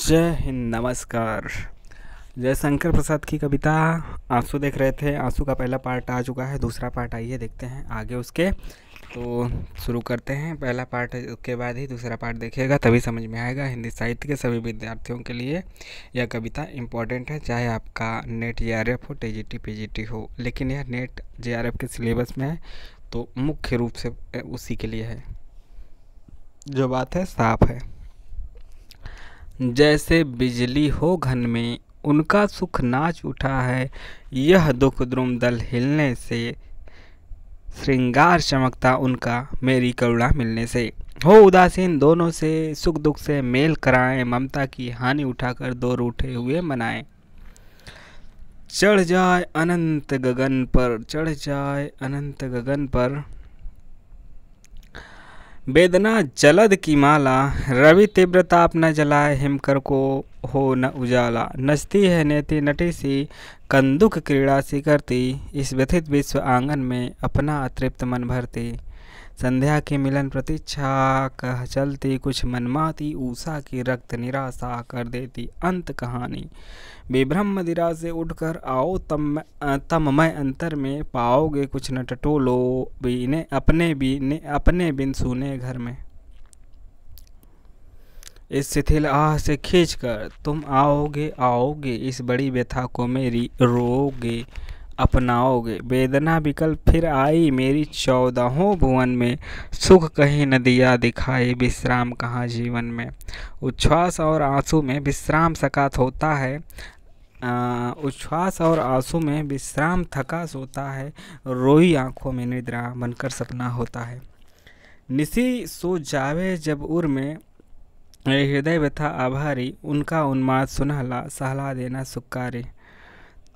जय हिंद नमस्कार जयशंकर प्रसाद की कविता आंसू देख रहे थे आंसू का पहला पार्ट आ चुका है दूसरा पार्ट आइए देखते हैं आगे उसके तो शुरू करते हैं पहला पार्ट के बाद ही दूसरा पार्ट देखिएगा तभी समझ में आएगा हिंदी साहित्य के सभी विद्यार्थियों के लिए यह कविता इंपॉर्टेंट है चाहे आपका नेट जे आर एफ हो T G T P G T हो लेकिन यह नेट जे आर एफ के सिलेबस में है तो मुख्य रूप से उसी के लिए है जो बात है साफ है जैसे बिजली हो घन में उनका सुख नाच उठा है यह दुख द्रुम दल हिलने से श्रृंगार चमकता उनका मेरी करुणा मिलने से हो उदासीन दोनों से सुख दुख से मेल कराएं ममता की हानि उठाकर दो रूठे हुए मनाएं चढ़ जाए अनंत गगन पर चढ़ जाए अनंत गगन पर वेदना जलद की माला रवि तीव्रताप न जलाए हिमकर को हो न उजाला नचती है नेति नटी सी कंदुक क्रीड़ा सी करती इस व्यथित विश्व आंगन में अपना अतृप्त मन भरती संध्या के मिलन प्रतीक्षा कह चलती कुछ मनमाती ऊषा की रक्त निराशा कर देती अंत कहानी बेब्रह्म दिरा से उठकर आओ तम तम मैं अंतर में पाओगे कुछ न टटोलो भी ने अपने भी ने अपने बिन सुने घर में इस शिथिल आह से खींच कर तुम आओगे आओगे इस बड़ी व्यथा को मेरी रोगे अपनाओगे वेदना विकल्प फिर आई मेरी चौदहों भुवन में सुख कहीं नदिया दिखाई विश्राम कहाँ जीवन में उच्छ्वास और आंसू में विश्राम सका होता है उच्छ्वास और आंसू में विश्राम थका सोता है रोई आंखों में निद्रा बनकर सपना होता है निसी सो जावे जब उर में हृदय व्यथा आभारी उनका उन्माद सुनहला सहला देना सुकारी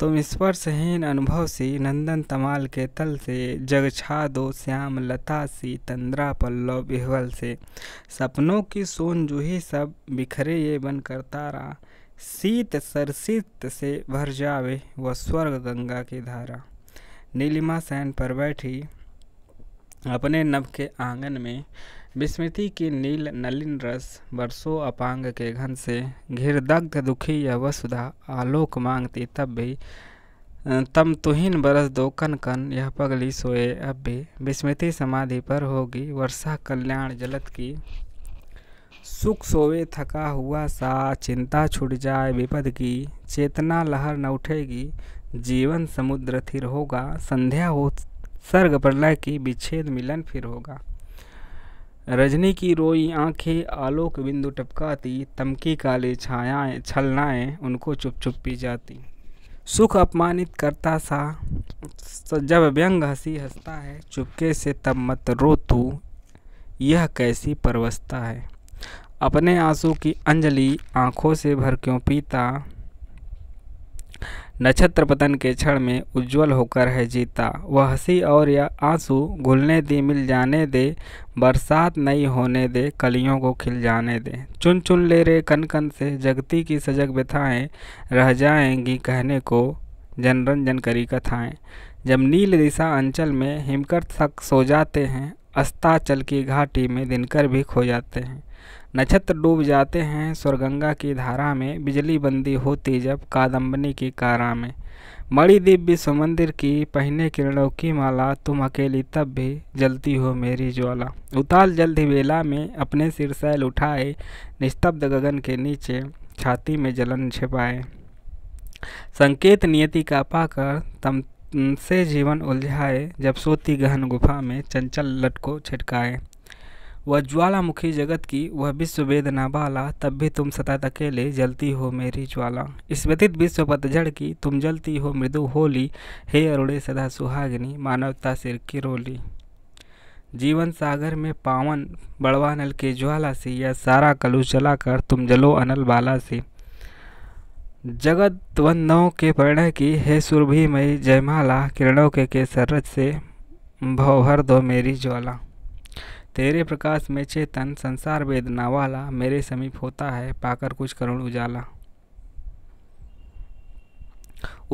तुम स्पर्शहीन अनुभव सी नंदन तमाल के तल से जग छा दो श्याम लता सी तंद्रा पल्लव बिहवल से सपनों की सोन जूही सब बिखरे ये बन कर तारा शीत सरसित से भर जावे वह स्वर्ग गंगा की धारा नीलिमा सहन पर बैठी अपने नभ के आंगन में विस्मृति की नील नलिन रस बरसो अपांग के घन से घिर दग्ध दुखी यह वसुधा आलोक मांगती तब भी तम तुहिन बरस दो कन कन यह पगली सोए अब भी विस्मृति समाधि पर होगी वर्षा कल्याण जलत की सुख सोवे थका हुआ सा चिंता छुट जाए विपद की चेतना लहर न उठेगी जीवन समुद्र थिर होगा संध्या हो सर्ग प्रलय की विच्छेद मिलन फिर होगा रजनी की रोई आंखें आलोक बिंदु टपकाती तमकी काली छायाएं छलनाएं उनको चुप चुप पी जाती सुख अपमानित करता सा जब व्यंग हंसी हंसता है चुपके से तब मत रो तू यह कैसी परवस्ता है अपने आंसू की अंजलि आँखों से भर क्यों पीता नक्षत्र पतन के क्षण में उज्जवल होकर है जीता वह हंसी और या आंसू घुलने दी मिल जाने दे बरसात नहीं होने दे कलियों को खिल जाने दे चुन चुन ले रे कन कन से जगती की सजग व्यथाएँ रह जाएंगी कहने को जनरंजन करी कथाएँ जब नील दिशा अंचल में हिमकर तक सो जाते हैं अस्ताचल की घाटी में दिनकर भी खो जाते हैं नक्षत्र डूब जाते हैं स्वर्गंगा की धारा में बिजली बंदी होती जब कादम्बनी की कारा में मणि दिव्य सुमंदिर की पहने किरणों की माला तुम अकेली तब भी जलती हो मेरी ज्वाला उताल जल्द वेला में अपने सिर सैल उठाए निस्तब्ध गगन के नीचे छाती में जलन छिपाए संकेत नियति का पाकर तम से जीवन उलझाए जब सोती गहन गुफा में चंचल लट को छिटकाए वह ज्वालामुखी जगत की वह विश्व वेदना बाला तब भी तुम सतत अकेले जलती हो मेरी ज्वाला इस व्यतीत विश्व पतझड़ की तुम जलती हो मृदु होली हे अरुणे सदा सुहागिनी मानवता सिर की रोली जीवन सागर में पावन बड़वा नल के ज्वाला से यह सारा कलु जलाकर तुम जलो अनल बाला से जगत वंदों के परिणय की हे सुरभिमयी जयमाला किरणों के केसरज से भवभर दो मेरी ज्वाला तेरे प्रकाश में चेतन संसार वेदना वाला मेरे समीप होता है पाकर कुछ करुण उजाला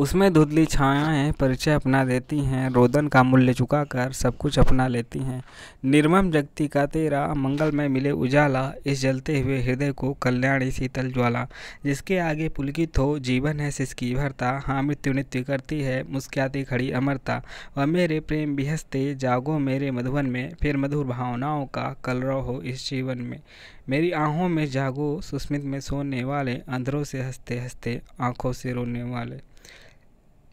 उसमें धुदली छायाएँ परिचय अपना देती हैं रोदन का मूल्य चुकाकर सब कुछ अपना लेती हैं निर्मम जगती का तेरा मंगल में मिले उजाला इस जलते हुए हृदय को कल्याणी शीतल ज्वाला जिसके आगे पुलकित हो जीवन है सिसकी भरता हाँ मृत्यु नृत्य करती है मुस्कियाती खड़ी अमरता व मेरे प्रेम हंसते जागो मेरे मधुबन में फिर मधुर भावनाओं का कलरव हो इस जीवन में मेरी आँखों में जागो सुस्मित में सोने वाले अंधरों से हंसते हंसते आँखों से रोने वाले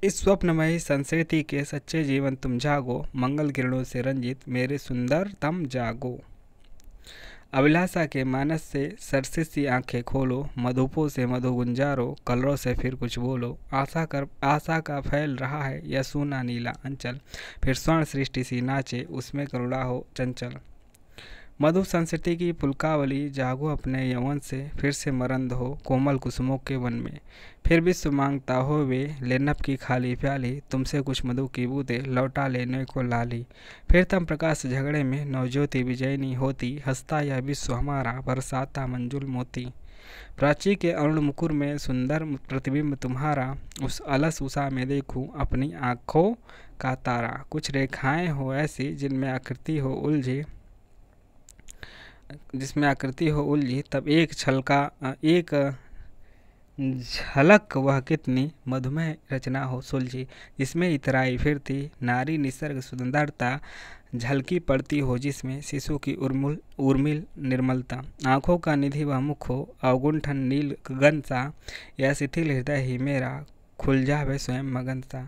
इस स्वप्नमयी संस्कृति के सच्चे जीवन तुम जागो मंगल किरणों से रंजित मेरे सुंदर तम जागो अभिलाषा के मानस से सरसे सी आंखें खोलो मधुपों से मधु गुंजारो कलरों से फिर कुछ बोलो आशा कर आशा का फैल रहा है यह सूना नीला अंचल फिर स्वर्ण सृष्टि सी नाचे उसमें करुणा हो चंचल मधु संस्कृति की पुलकावली जागो अपने यवन से फिर से मरंद हो कोमल कुसुमों के वन में फिर विश्व मांगता हो वे लेनप की खाली प्याली तुमसे कुछ मधु की बूते लौटा लेने को लाली फिर तम प्रकाश झगड़े में नवज्योति विजयनी होती हंसता या विश्व हमारा बरसाता मंजुल मोती प्राची के अरुण मुकुर में सुंदर प्रतिबिंब तुम्हारा उस अलस उषा में देखूं अपनी आँखों का तारा कुछ रेखाएं हो ऐसी जिनमें आकृति हो उलझे जिसमें आकृति हो उलझी तब एक छलका एक झलक वह कितनी मधुमेह रचना हो सुलझी जिसमें इतराई फिरती नारी निसर्ग सुंदरता झलकी पड़ती हो जिसमें शिशु की उर्मुल उर्मिल निर्मलता आँखों का निधि वह मुख हो अवगुंठन नील गगन सा यह शिथिल हृदय ही मेरा खुल जावे स्वयं मगनता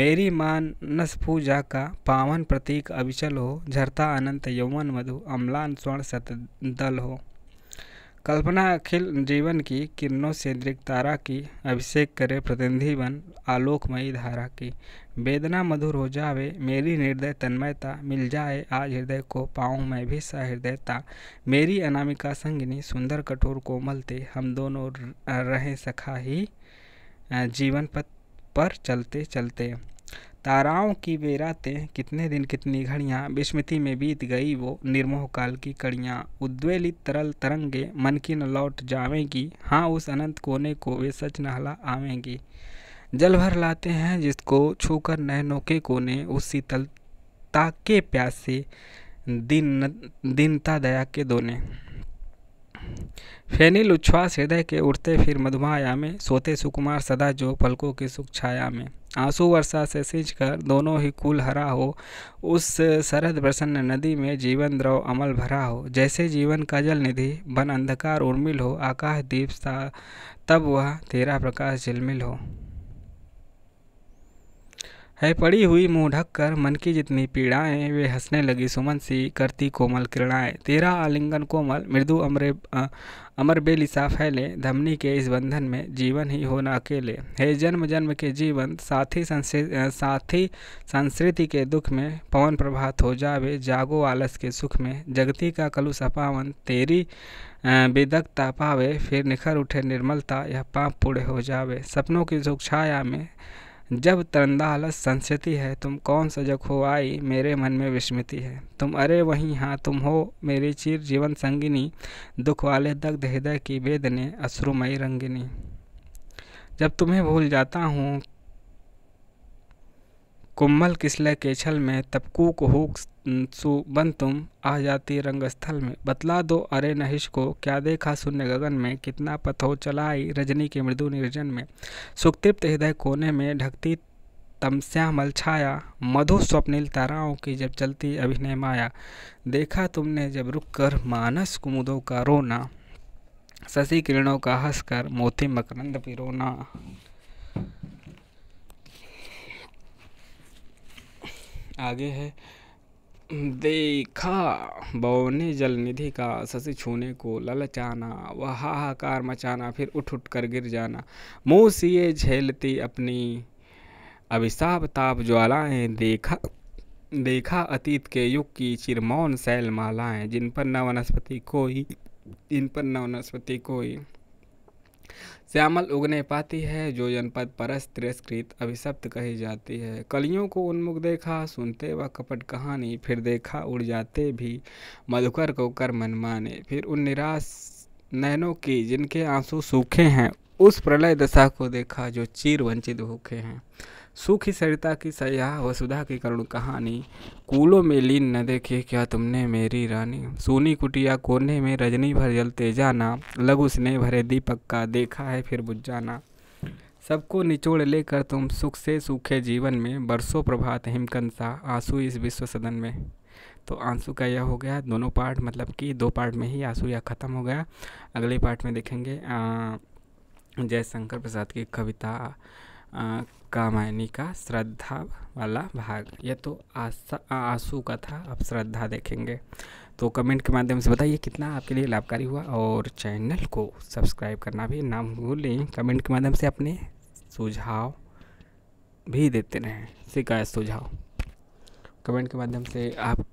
मेरी मानस पूजा का पावन प्रतीक अविचल हो झरता अनंत यौवन मधु अम्लान स्वर्ण सतदल हो कल्पना अखिल जीवन की किरणों से दृक तारा की अभिषेक करे प्रतिनिधि बन आलोकमयी धारा की वेदना मधुर हो जावे मेरी निर्दय तन्मयता मिल जाए आज हृदय को पाऊँ मैं भी सहृदयता मेरी अनामिका संगिनी सुंदर कठोर कोमलते हम दोनों रहे सखा ही जीवन पथ पर चलते चलते ताराओं की वे रातें कितने दिन कितनी घड़ियाँ विस्मृति में बीत गई वो निर्मोह काल की कड़ियाँ उद्वेलित तरल तरंगे मन की न लौट जावेंगी हाँ उस अनंत कोने को वे सच नहला आवेंगी जल भर लाते हैं जिसको छूकर नहनों के कोने उस शीतलता के प्यासे दिन दिनता दया के दोने फैनिल उच्छ्वास हृदय के उठते फिर मधुमाया में सोते सुकुमार सदा जो पलकों की सुख छाया में आंसू वर्षा से सिंच कर दोनों ही कुल हरा हो उस शरद प्रसन्न नदी में जीवन द्रव अमल भरा हो जैसे जीवन का जल निधि बन अंधकार उर्मिल हो आकाश दीप सा तब वह तेरा प्रकाश झिलमिल हो है पड़ी हुई मुँह ढक कर मन की जितनी पीड़ाएं वे हंसने लगी सुमन सी करती कोमल किरणाएं तेरा आलिंगन कोमल मृदु अमरे अमर बेलिसा फैले धमनी के इस बंधन में जीवन ही होना अकेले हे जन्म जन्म के जीवन साथी साथी संस्कृति के दुख में पवन प्रभात हो जावे जागो आलस के सुख में जगती का कलुष अपावन तेरी बेदकता पावे फिर निखर उठे निर्मलता यह पाप पूरे हो जावे सपनों की सुख छाया में जब तरंदाल हालत संस्कृति है तुम कौन सजग हो आई मेरे मन में विस्मृति है तुम अरे वहीं हाँ तुम हो मेरी चिर जीवन संगिनी दुख वाले दग्ध हृदय की वेदने अश्रुमयी रंगिनी जब तुम्हें भूल जाता हूँ कुम्मल किसले के छल में तपकूक हो सुबन तुम आ जाती रंगस्थल में बतला दो अरे नहिश को क्या देखा शून्य गगन में कितना पथो चलाई रजनी के मृदु निर्जन में तृप्त हृदय कोने में ढकती तमस्यामल छाया मधु स्वप्निल ताराओं की जब चलती अभिनय माया देखा तुमने जब रुक कर मानस कुमुदों का रोना शशि किरणों का हंसकर मोती मकरंद पिरोना आगे है देखा बौने जल निधि का शशि छूने को ललचाना वह हाहाकार मचाना फिर उठ उठ कर गिर जाना मुँह सिए झेलती अपनी अभिशाप ताप ज्वालाएँ देखा देखा अतीत के युग की चिरमौन शैल मालाएं जिन पर न वनस्पति कोई इन पर न वनस्पति कोई श्यामल उगने पाती है जो जनपद परस तिरस्कृत अभिशप्त कही जाती है कलियों को उन्मुख देखा सुनते व कपट कहानी फिर देखा उड़ जाते भी मधुकर को कर मन माने फिर उन निराश नैनों की जिनके आंसू सूखे हैं उस प्रलय दशा को देखा जो चीर वंचित भूखे हैं सुखी सरिता की सयाह वसुधा की करुण कहानी कूलों में लीन न देखे क्या तुमने मेरी रानी सोनी कुटिया कोने में रजनी भर जलते जाना लघु स्नेह भरे दीपक का देखा है फिर बुझ जाना सबको निचोड़ लेकर तुम सुख से सूखे जीवन में बरसों प्रभात हिमकंसा आंसू इस विश्व सदन में तो आंसू का यह हो गया दोनों पार्ट मतलब कि दो पार्ट में ही आंसू यह ख़त्म हो गया अगले पार्ट में देखेंगे जयशंकर प्रसाद की कविता कामायनी का श्रद्धा वाला भाग यह तो आशा आंसू का था अब श्रद्धा देखेंगे तो कमेंट के माध्यम से बताइए कितना आपके लिए लाभकारी हुआ और चैनल को सब्सक्राइब करना भी ना भूलें कमेंट के माध्यम से अपने सुझाव भी देते रहें शिकायत सुझाव कमेंट के माध्यम से आप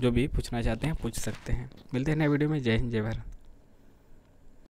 जो भी पूछना चाहते हैं पूछ सकते हैं मिलते हैं नए वीडियो में जय हिंद जय भारत